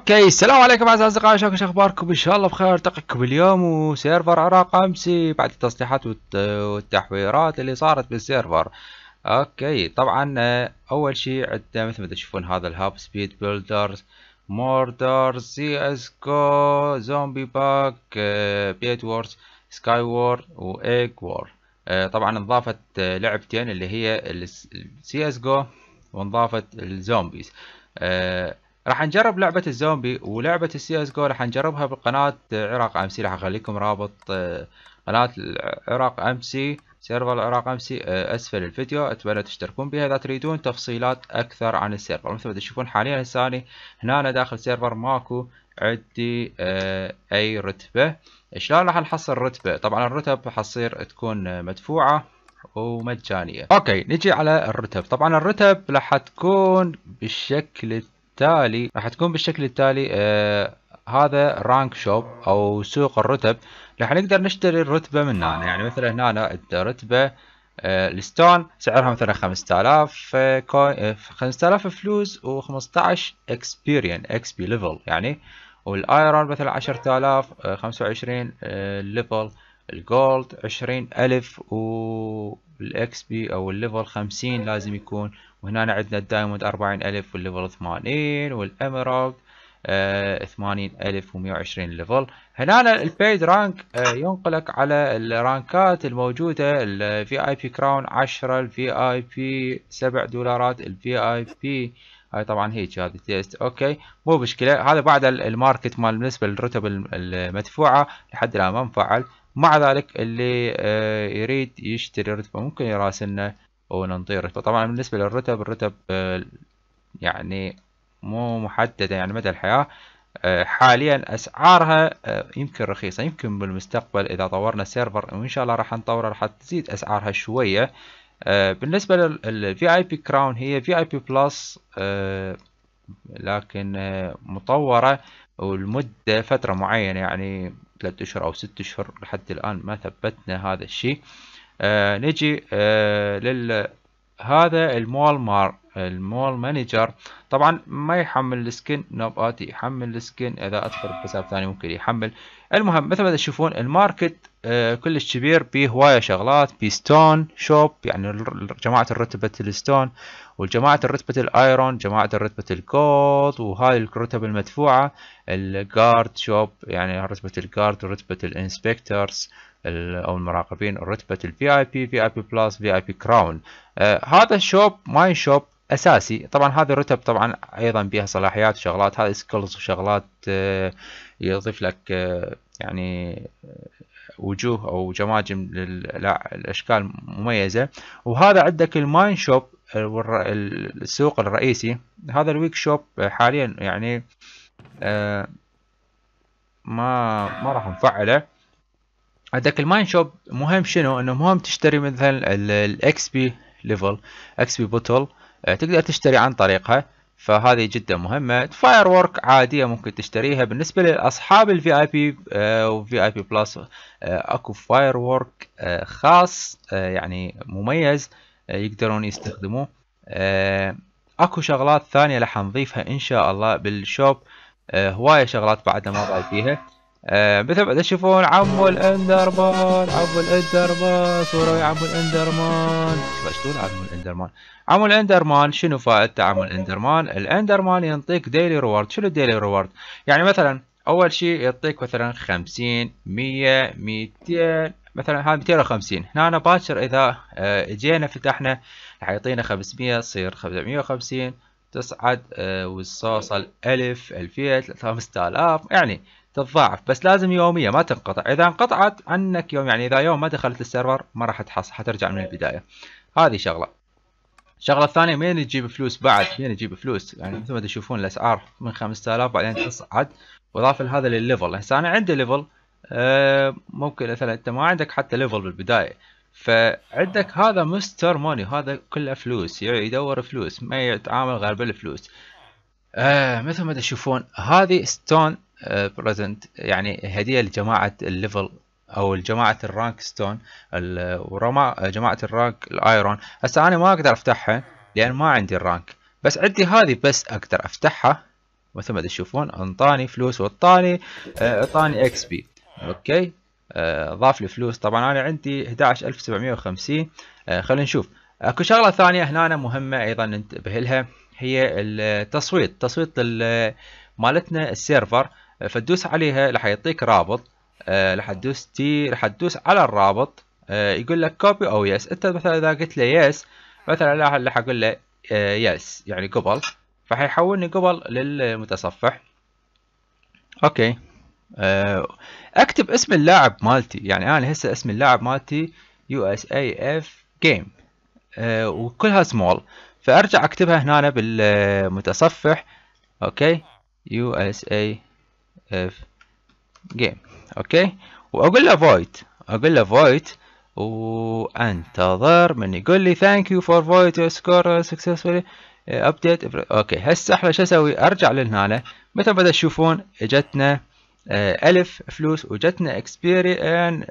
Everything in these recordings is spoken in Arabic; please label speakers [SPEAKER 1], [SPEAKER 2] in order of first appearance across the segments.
[SPEAKER 1] اوكي السلام عليكم اعزائي الاصدقاء شو اخباركم ان شاء الله بخير التقيكم اليوم وسيرفر عراق امسي بعد التصليحات والتحويرات اللي صارت بالسيرفر اوكي طبعا آه، اول شيء عندنا مثل ما تشوفون هذا الهاب سبيد بيلدرز موردر سي اس كو زومبي باك آه، بيت وورز سكاي وور وايك وور آه، طبعا انضافت لعبتين اللي هي السي اس جو وانضافت الزومبيز راح نجرب لعبة الزومبي ولعبة السي اس جو راح نجربها بقناة عراق امسي راح اخليكم رابط آه، قناة عراق امسي سيرفر العراق امسي آه، اسفل الفيديو اتمنى تشتركون بها اذا تريدون تفصيلات اكثر عن السيرفر مثل ما تشوفون حاليا هسه هنا أنا داخل سيرفر ماكو عندي آه، اي رتبة شلون راح نحصل رتبة طبعا الرتب حصير تكون مدفوعة ومجانية اوكي نجي على الرتب طبعا الرتب راح تكون بالشكل بالتالي راح تكون بالشكل التالي آه هذا رانك شوب او سوق الرتب راح نقدر نشتري الرتبه من هنا يعني مثلا هنا الرتبه الستون آه، سعرها مثلا 5000 5000 آه، آه، فلوس و15 اكسبيرين اكس بي ليفل يعني والايرون مثلا 10000 25 ليفل الجولد 20000 و الاكس بي او الليفل خمسين لازم يكون وهنا عندنا الدايموند أربعين ألف والليفل ثمانين والاميرالد آه، ثمانين ألف ومية وعشرين ليفل هنا البيد رانك آه ينقلك على الرانكات الموجودة الفي اي بي كراون عشرة الفي اي بي سبع دولارات الفي اي بي هاي طبعا هيك هذا تيست اوكي مو مشكله هذا بعد الماركت مال بالنسبه للرتب المدفوعه لحد الان ما انفعل مع ذلك اللي آه، يريد يشتري رتبة ممكن يراسلنا وننطيه رتبة طبعا بالنسبة للرتب الرتب آه، يعني مو محددة يعني مدى الحياة آه، حاليا أسعارها يمكن رخيصة يمكن بالمستقبل إذا طورنا السيرفر وإن شاء الله راح نطوره راح تزيد أسعارها شوية بالنسبة للفي اي بي كراون هي في اي بي بلس لكن آه، مطورة والمدة فترة معينة يعني ثلاثة أشهر أو ستة أشهر لحد الآن ما ثبتنا هذا الشيء آه نجي آه لل هذا المول مار المول مانجر طبعا ما يحمل السكن نوب اتي يحمل السكن اذا ادخل بحساب ثاني ممكن يحمل المهم مثل ما تشوفون الماركت آه، كلش كبير بيه هواية شغلات بيه ستون شوب يعني جماعة الرتبة الستون وجماعة الرتبة الايرون جماعة الرتبة الجولد وهاي الرتب المدفوعة الجارد شوب يعني رتبة الجارد ورتبة الانسبكترز او المراقبين رتبة الفي اي بي في اي بي بلس في اي بي كراون هذا الشوب ماين شوب اساسي طبعا هذه الرتب طبعا ايضا بيها صلاحيات وشغلات هذه سكيلز وشغلات آه يضيف لك آه، يعني آه، وجوه او جماجم للاشكال مميزه وهذا عندك الماين شوب آه، السوق الرئيسي هذا الويك شوب حاليا يعني ما ما راح نفعله عندك الماين شوب مهم شنو انه مهم تشتري مثلا الاكس بي ليفل اكس بي بوتل تقدر تشتري عن طريقها فهذه جدا مهمة فاير وورك عادية ممكن تشتريها بالنسبة لأصحاب الفي اي بي وفي اي بي بلس اكو فاير آه، وورك خاص آه، يعني مميز آه، يقدرون يستخدموه اكو شغلات ثانية راح نضيفها ان شاء الله بالشوب هواية شغلات بعدنا ما فيها مثل ما تشوفون عمو الاندرمان عمو الاندرمان صورة عمو الاندرمان شلون عمو الاندرمان عمل الاندرمان شنو فائدة عمل الاندرمان؟ الاندرمان ينطيك ديلي ريورد شنو الديلي ريورد يعني مثلا اول شيء يعطيك مثلا 50 100 200 مثلا هذا 250 هنا أنا باكر اذا اجينا آه، فتحنا راح يعطينا 500 تصير 550 تصعد وتوصل 1000 2000 5000 يعني تتضاعف بس لازم يوميه ما تنقطع اذا انقطعت عنك يوم يعني اذا يوم ما دخلت السيرفر ما راح تحصل حترجع من البدايه هذه شغله الشغله الثانيه مين تجيب فلوس بعد؟ إيه. مين يجيب فلوس؟ يعني إيه. مثل ما تشوفون الاسعار من 5000 بعدين تصعد واضافه لهذا للليفل هسه انا عندي ليفل آه ممكن مثلا انت ما عندك حتى ليفل بالبدايه فعندك آه. هذا مستر موني هذا كله فلوس يدور فلوس ما يتعامل غير بالفلوس آه مثل ما تشوفون هذه ستون بريزنت آه، يعني هديه لجماعه الليفل او جماعه الرانك ستون ورمى جماعه الرانك الايرون هسه انا ما اقدر افتحها لان ما عندي الرانك بس عندي هذه بس اقدر افتحها مثل ما تشوفون انطاني فلوس وانطاني اعطاني آه، اكس بي اوكي آه، اضاف لي فلوس طبعا انا عندي 11750 آه، خلينا نشوف اكو شغله ثانيه هنا مهمه ايضا ننتبه لها هي التصويت تصويت مالتنا السيرفر فتدوس عليها راح يعطيك رابط آه، راح تدوس تي راح تدوس على الرابط آه، يقول لك كوبي او يس انت مثلا اذا قلت له يس مثلا راح اقول له يس آه، يعني قبل فحيحولني قبل للمتصفح اوكي اكتب اسم اللاعب مالتي يعني انا هسه اسم اللاعب مالتي يو اس اي اف جيم وكلها سمول فارجع اكتبها هنا بالمتصفح اوكي يو اس اي اف جيم اوكي واقول له void اقول له void وانتظر من يقول لي thank you for void your score successfully uh, update اوكي هسه احنا شو اسوي ارجع لهنا مثل ما تشوفون اجتنا uh, ألف فلوس وجتنا اكسبيريان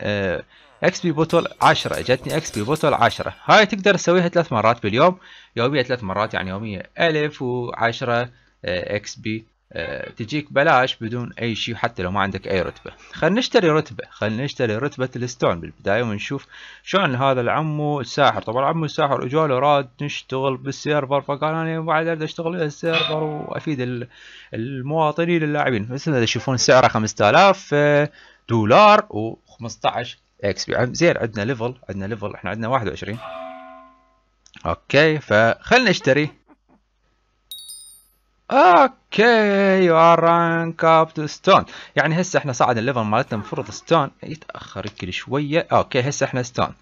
[SPEAKER 1] اكس بي بوتل 10 اجتني اكس بي بوتل 10 هاي تقدر تسويها ثلاث مرات باليوم يوميا ثلاث مرات يعني يوميا الف و10 اكس بي آه، تجيك بلاش بدون اي شيء حتى لو ما عندك اي رتبه خلينا نشتري رتبه خلينا نشتري رتبه الستون بالبدايه ونشوف شلون هذا العمو الساحر طبعا عمو الساحر اجى له راد نشتغل بالسيرفر فقال انا بعد اريد اشتغل بالسيرفر وافيد المواطنين اللاعبين بس تشوفون سعره 5000 آه، دولار و15 اكس بي زين عندنا ليفل عندنا ليفل احنا عندنا 21 اوكي فخلنا نشتري اوكي يو ار رانك اب تو ستون يعني هسه احنا صعد الليفل مالتنا المفروض ستون يتاخر كل شويه اوكي هسه احنا ستون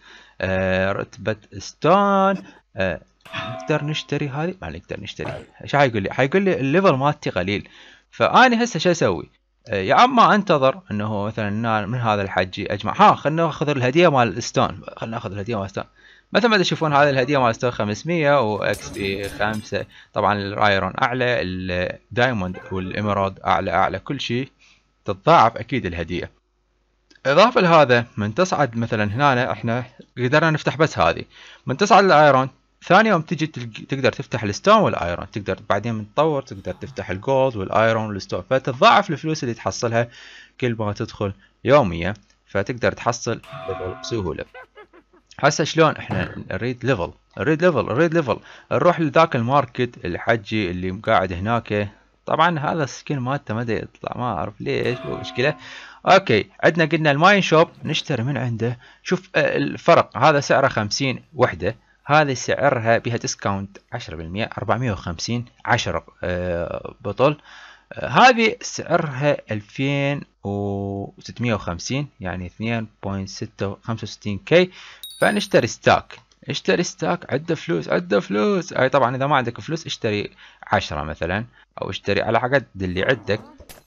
[SPEAKER 1] آه رتبه ستون آه نقدر نشتري هذه ما نقدر نشتري ايش حيقول لي حيقول لي الليفل مالتي قليل فاني هسه شو اسوي آه، يا اما انتظر انه مثلا من هذا الحجي اجمع ها خلينا ناخذ الهديه مال ستون خلينا ناخذ الهديه مال ستون مثل ما تشوفون هذه الهدية مال ستور 500 واكس بي 5 طبعا الايرون اعلى الدايموند والاميرود اعلى اعلى كل شيء تتضاعف اكيد الهدية اضافة لهذا من تصعد مثلا هنا احنا قدرنا نفتح بس هذه من تصعد الايرون ثاني يوم تجي تقدر تفتح الستون والايرون تقدر بعدين تطور تقدر تفتح الجولد والايرون والستون فتتضاعف الفلوس اللي تحصلها كل ما تدخل يوميا فتقدر تحصل بسهولة هسه شلون احنا نريد ليفل نريد ليفل نريد ليفل نروح لذاك الماركت الحجي اللي قاعد هناك طبعا هذا السكين مالته ما يطلع ما اعرف ليش مشكله اوكي عندنا قلنا الماين شوب نشتري من عنده شوف آه، الفرق هذا سعره 50 وحده هذه سعرها بها ديسكاونت 10% 450 10 بطل آه، هذه سعرها 2650 يعني 2.665 كي فنشتري ستاك اشتري ستاك عده فلوس عده فلوس اي طبعا اذا ما عندك فلوس اشتري عشرة مثلا او اشتري على عقد اللي عندك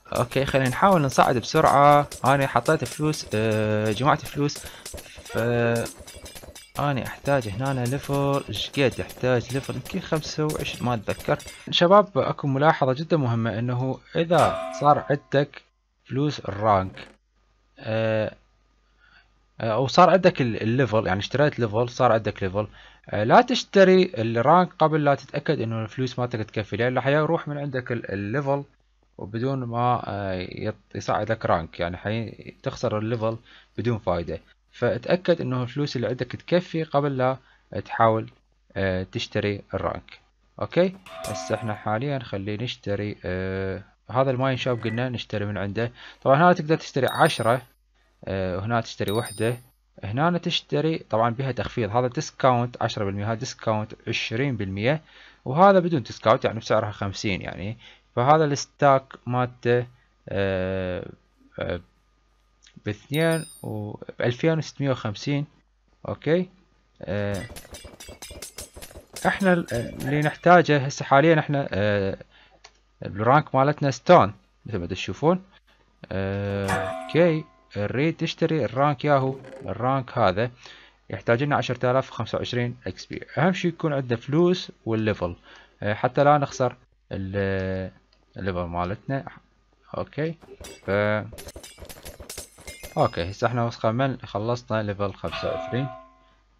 [SPEAKER 1] اوكي خلينا نحاول نصعد بسرعة انا حطيت فلوس اه جمعت فلوس ف انا احتاج هنا ليفل ايش قد احتاج ليفل يمكن 25 ما اتذكر شباب اكو ملاحظة جدا مهمة انه اذا صار عندك فلوس الرانك اه آه، او صار عندك الليفل يعني اشتريت ليفل صار عندك ليفل آه، لا تشتري الرانك قبل لا تتاكد انه الفلوس مالتك تكفي لان حيروح من عندك الليفل وبدون ما آه، يصعدك رانك يعني حي تخسر الليفل بدون فايده فتاكد انه الفلوس اللي عندك تكفي قبل لا تحاول تشتري الرانك اوكي هسه احنا حاليا خلينا نشتري هذا الماين شوب قلنا نشتري من عنده طبعا هنا تقدر تشتري عشرة آه، هنا تشتري وحدة هنا تشتري طبعا بها تخفيض هذا ديسكاونت 10% هذا ديسكاونت 20% وهذا بدون ديسكاونت يعني بسعرها 50 يعني فهذا الستاك مالته آه، آه، باثنين و بألفين وستمية وخمسين اوكي اه احنا اللي نحتاجه هسه حاليا احنا الرانك مالتنا ستون مثل ما تشوفون اه اوكي الريد تشتري الرانك ياهو الرانك هذا يحتاج لنا 10025 اكس بي اهم شيء يكون عندنا فلوس والليفل آه، حتى لا نخسر الليفل مالتنا اوكي ف اوكي هسه احنا وصلنا من خلصنا ليفل 25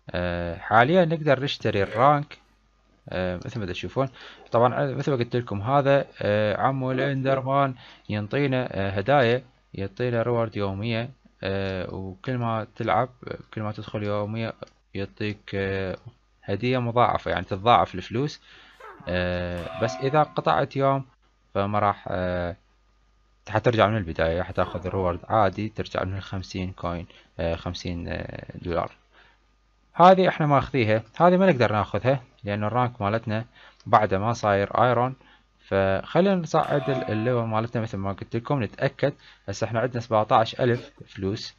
[SPEAKER 1] أه حاليا نقدر نشتري الرانك أه مثل ما تشوفون طبعا آه، مثل ما قلت لكم هذا أه عمو الاندرمان ينطينا آه، هدايا يعطيله رورد يومية آه، وكل ما تلعب كل ما تدخل يومية يعطيك آه، هدية مضاعفة يعني تتضاعف الفلوس آه، بس إذا قطعت يوم فما راح حترجع من البداية حتاخذ ريورد عادي ترجع من الخمسين كوين خمسين دولار هذه احنا ماخذيها هذه ما نقدر ناخذها لأن الرانك مالتنا بعد ما صاير ايرون فخلينا نصعد اللوحة مالتنا مثل ما قلت لكم نتأكد هسه احنا عندنا 17000 فلوس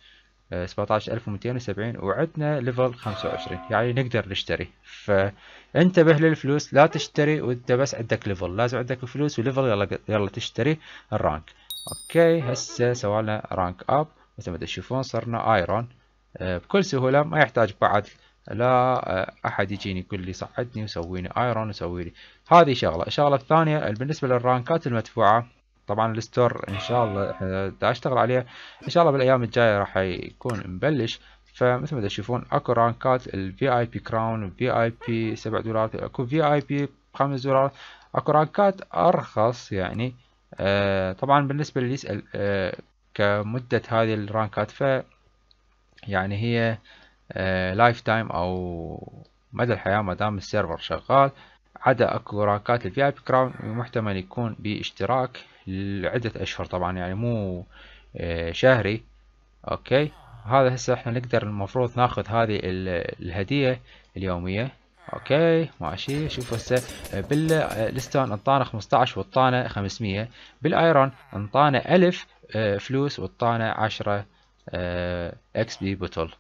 [SPEAKER 1] 17270 آه، وعندنا ليفل 25 يعني نقدر نشتري فانتبه للفلوس لا تشتري وانت بس عندك ليفل لازم عندك فلوس وليفل يلا يلا تشتري الرانك اوكي هسه سوالنا رانك اب مثل ما تشوفون صرنا ايرون آه، بكل سهولة ما يحتاج بعد لا آه، احد يجيني يقول لي صعدني وسويني ايرون وسويني هذه شغله الشغله الثانيه بالنسبه للرانكات المدفوعه طبعا الستور ان شاء الله احنا اشتغل عليه ان شاء الله بالايام الجايه راح يكون مبلش فمثل ما تشوفون اكو رانكات الفي اي بي كراون في اي بي 7 دولارات اكو في اي بي 5 دولارات اكو رانكات ارخص يعني آه طبعا بالنسبه اللي يسال آه كمده هذه الرانكات ف يعني هي لايف آه، تايم او مدى الحياة ما دام السيرفر شغال عدا اكو راكات الفي اي بي كراون محتمل يكون باشتراك لعدة اشهر طبعا يعني مو آه، شهري اوكي هذا هسه احنا نقدر المفروض ناخذ هذه الهدية اليومية اوكي ماشي شوف هسه آه، بالستون انطانا 15 وانطانا 500 بالايرون انطانا 1000 فلوس وانطانا 10 اكس بي بوتل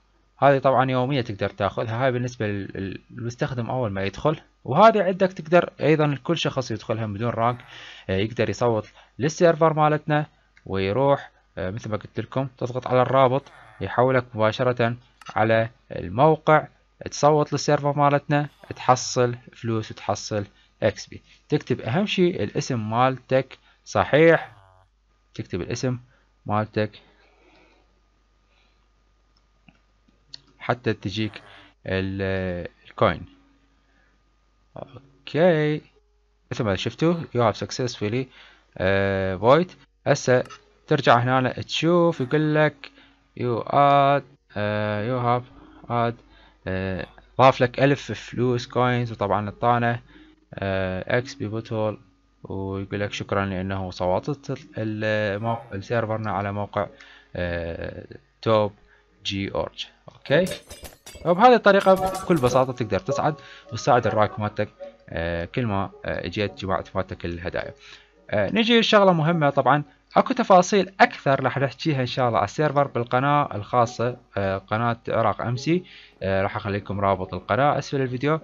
[SPEAKER 1] هذه طبعا يومية تقدر تاخذها هاي بالنسبة للمستخدم أول ما يدخل وهذه عندك تقدر أيضا كل شخص يدخلها بدون رانك آه، يقدر يصوت للسيرفر مالتنا ويروح آه، مثل ما قلت لكم تضغط على الرابط يحولك مباشرة على الموقع تصوت للسيرفر مالتنا تحصل فلوس وتحصل اكس بي تكتب أهم شيء الاسم مالتك صحيح تكتب الاسم مالتك حتى تجيك الكوين اوكي مثل ما شفتوا يو هاف سكسسفولي فويد هسه ترجع هنا تشوف يقول لك يو اد يو هاف اد ضاف لك ألف فلوس كوينز وطبعا الطانة اكس آه، بوتول ويقول لك شكرا لأنه صوتت السيرفرنا على موقع آه، توب جيورج اوكي وبهذه طيب، الطريقة بكل بساطة تقدر تصعد وتساعد الرايك مالتك آه، كل ما آه، اجيت جمعت مالتك الهدايا آه، نجي لشغلة مهمة طبعا اكو تفاصيل اكثر راح نحكيها ان شاء الله على السيرفر بالقناة الخاصة قناة عراق امسي راح اخليكم رابط القناة اسفل الفيديو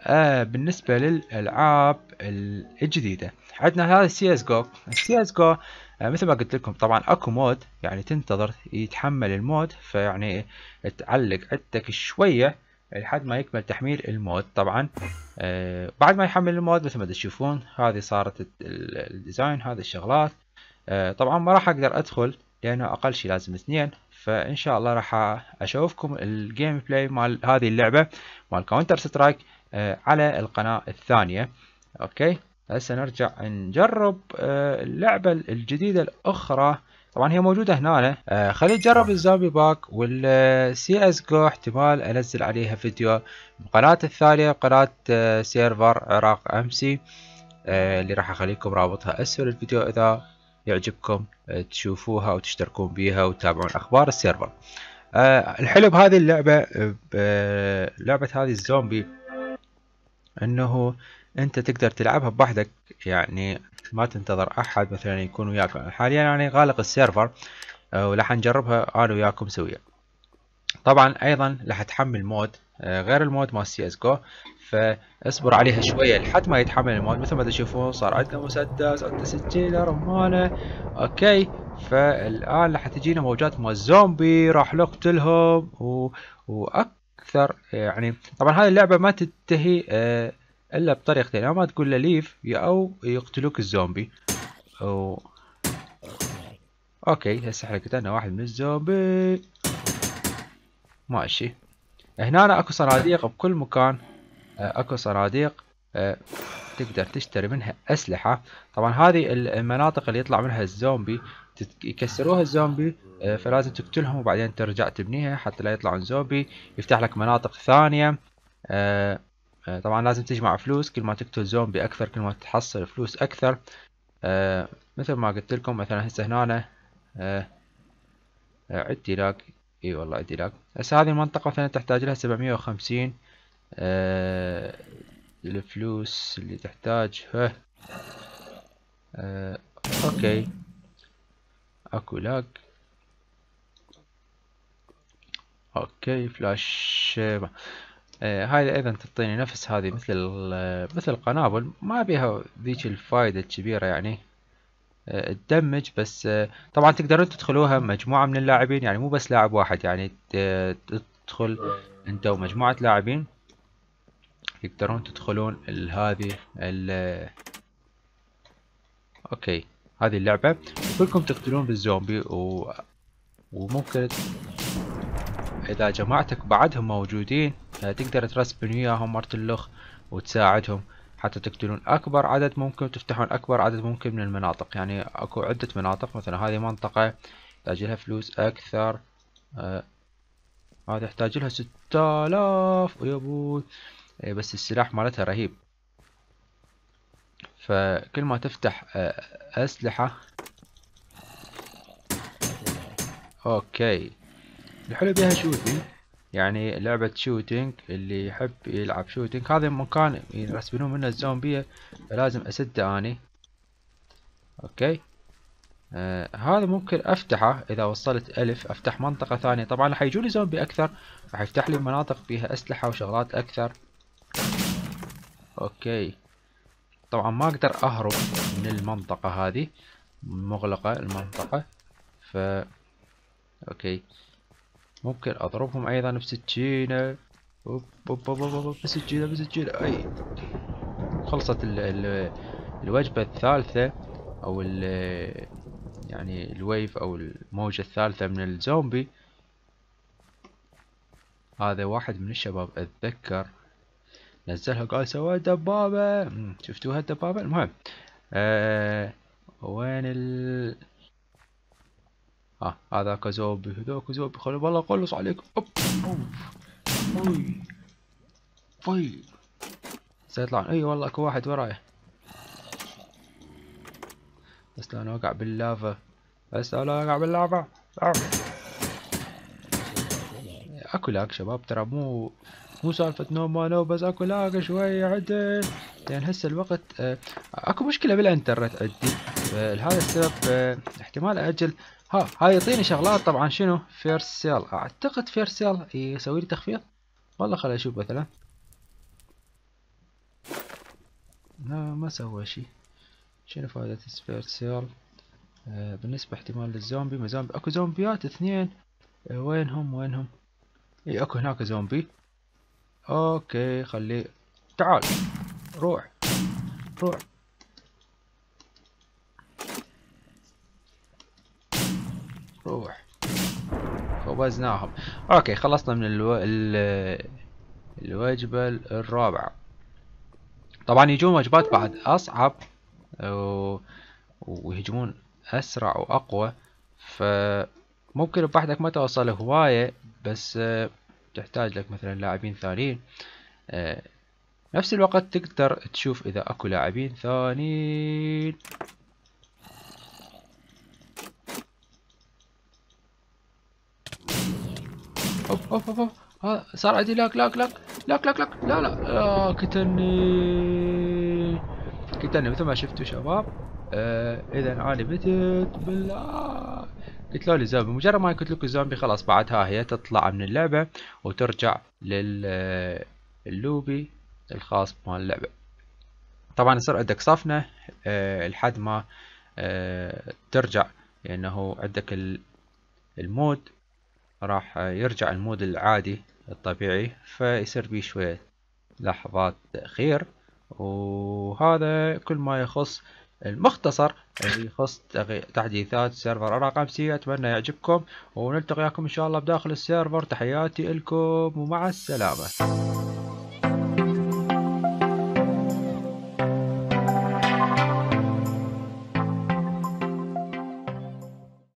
[SPEAKER 1] آه بالنسبة للألعاب الجديدة عندنا هذا سي اس جو سي اس جو آه، مثل ما قلت لكم طبعا اكو مود يعني تنتظر يتحمل المود فيعني تعلق عدتك شويه لحد ما يكمل تحميل المود طبعا آه بعد ما يحمل المود مثل ما تشوفون هذه صارت الديزاين هذه الشغلات آه طبعا ما راح اقدر ادخل لانه اقل شيء لازم اثنين فان شاء الله راح اشوفكم الجيم بلاي مال هذه اللعبه مال كاونتر سترايك آه على القناه الثانيه اوكي هسه نرجع نجرب آه، اللعبة الجديدة الأخرى طبعا هي موجودة هنا آه خلي نجرب نعم. الزومبي باك والسي آه، اس جو احتمال انزل عليها فيديو القناة الثانية قناة آه، سيرفر عراق امسي آه اللي راح اخليكم رابطها اسفل الفيديو اذا يعجبكم تشوفوها وتشتركون بيها وتتابعون اخبار السيرفر آه الحلو بهذه اللعبة لعبة هذه الزومبي انه انت تقدر تلعبها بوحدك يعني ما تنتظر احد مثلا يكون وياك حاليا انا يعني غالق السيرفر آه، وراح نجربها انا وياكم سويا طبعا ايضا راح تحمل مود آه، غير المود مال سي اس جو فاصبر عليها شويه لحد ما يتحمل المود مثل ما تشوفون صار عندنا مسدس عندنا سجيله رمانه اوكي فالان راح تجينا موجات مال زومبي راح نقتلهم و... واكثر يعني طبعا هذه اللعبه ما تنتهي آه، الا بطريقتين اما تقول له ليف او يقتلوك الزومبي أو... اوكي هسه حركتنا واحد من الزومبي ماشي هنا أنا اكو صناديق بكل مكان آه، اكو صناديق آه، تقدر تشتري منها اسلحة طبعا هذه المناطق اللي يطلع منها الزومبي يكسروها الزومبي آه، فلازم تقتلهم وبعدين ترجع تبنيها حتى لا يطلعون زومبي يفتح لك مناطق ثانية آه، طبعا لازم تجمع فلوس كل ما تقتل زومبي أكثر كل ما تحصل فلوس أكثر آه، مثل ما قلت لكم مثلا هسه هنا آه، عدي لاج اي والله عدي لاج هسه هذه المنطقة مثلا تحتاج لها سبعمية وخمسين الفلوس اللي تحتاجها اوكي اكو لاج اوكي فلاش آه، هاي ايضا تعطيني نفس هذه مثل آه، مثل القنابل ما بيها ذيك الفائده الكبيره يعني آه، تدمج بس طبعا تقدرون تدخلوها مجموعه من اللاعبين يعني مو بس لاعب واحد يعني تدخل انت ومجموعه لاعبين تقدرون تدخلون هذه ال اوكي هذه اللعبه كلكم تقتلون بالزومبي و... وممكن اذا جماعتك بعدهم موجودين تقدر ترسبن وياهم مرت اللخ وتساعدهم حتى تقتلون اكبر عدد ممكن وتفتحون اكبر عدد ممكن من المناطق يعني اكو عدة مناطق مثلا هذه منطقة يحتاج لها فلوس اكثر آه هذا يحتاج لها ستة آلاف يا آه بس السلاح مالتها رهيب فكل ما تفتح آه اسلحة اوكي الحلو بيها شوفي يعني لعبة شوتينج اللي يحب يلعب شوتينج هذا مكان يرسبنون منه الزومبية فلازم اسده اني اوكي آه هذا ممكن افتحه اذا وصلت الف افتح منطقة ثانية طبعا راح يجوني زومبي اكثر راح يفتح لي مناطق فيها اسلحة وشغلات اكثر اوكي طبعا ما اقدر اهرب من المنطقة هذه مغلقة المنطقة ف اوكي ممكن اضربهم ايضا بسكينة بسكينة بسكينة اي خلصت الـ الـ الوجبة الثالثة او الـ يعني الويف او الموجة الثالثة من الزومبي هذا واحد من الشباب اتذكر نزلها قال سوى دبابة شفتوها الدبابة المهم آه اه هذاك زومبي هذاك زومبي خلوا والله اخلص عليك اوب اوي طيب سيطلعون اي والله اكو واحد وراي بس لا نوقع باللافا بس لا نوقع باللافا اكو لاك شباب ترى مو مو سالفة نوم ما نوم بس اكو لاك شوية عدل لان يعني هسه الوقت آه، اكو مشكلة بالانترنت عندي فلهذا آه، السبب آه، احتمال اجل ها هاي يعطيني شغلات طبعا شنو فيرسيل اعتقد فيرسيل يسوي لي تخفيض والله خليني اشوف مثلا لا ما سوى شي شنو فائدة فيرسيل آه بالنسبة احتمال للزومبي ما زومبي اكو زومبيات اثنين آه وينهم وينهم اي اكو هناك زومبي اوكي خليه تعال روح روح روح خبزناهم اوكي خلصنا من الو... ال... الوجبة الرابعة طبعا يجون وجبات بعد اصعب و... ويهجمون اسرع واقوى فممكن بحدك ما توصل هواية بس تحتاج لك مثلا لاعبين ثانيين آه، نفس الوقت تقدر تشوف اذا اكو لاعبين ثانيين اوف اوف اوف صار عندي لاك لاك لاك لاك لاك لاك لا لا لا آه، قتلني قتلني مثل ما شفتوا شباب آه اذا عالي متت بالله قتلوا لي زومبي مجرد ما قلت لكم الزومبي خلاص بعدها هي تطلع من اللعبة وترجع لللوبي آه، الخاص مال اللعبة طبعا يصير عندك صفنة آه لحد ما آه ترجع لأنه يعني عندك المود راح يرجع المود العادي الطبيعي فيصير بيه شوية لحظات تأخير وهذا كل ما يخص المختصر اللي يخص تحديثات سيرفر رقم سي أتمنى يعجبكم ونلتقيكم إن شاء الله بداخل السيرفر تحياتي لكم ومع السلامة